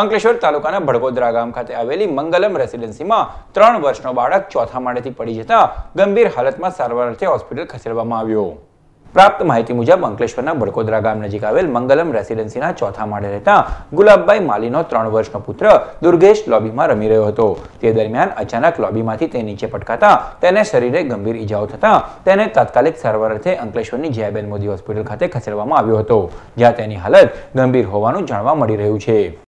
અંકલેશ્વર તાલુકાના ભડકોદરા ગામ ખાતે આવેલી મંગલમ રેસિડેન્સીમાં ત્રણ વર્ષનો બાળક ચોથા માળેથી પડી જતા ગંભીર હાલતમાં સારવાર અર્થે હોસ્પિટલ ખસેડવામાં આવ્યો પ્રાપ્ત માહિતી મુજબ અંકલેશ્વરના ભડકોદરા ગામ નજીક આવેલ મંગલમ રેસિડેન્સીના ચોથા માળે રહેતા ગુલાબભાઈ માલીનો ત્રણ વર્ષનો પુત્ર દુર્ગેશ લોબીમાં રમી રહ્યો હતો તે દરમિયાન અચાનક લોબીમાંથી તે નીચે પટકાતા તેને શરીરે ગંભીર ઈજાઓ થતા તેને તાત્કાલિક સારવાર અર્થે અંકલેશ્વરની જયાબેન મોદી હોસ્પિટલ ખાતે ખસેડવામાં આવ્યો હતો જ્યાં તેની હાલત ગંભીર હોવાનું જાણવા મળી રહ્યું છે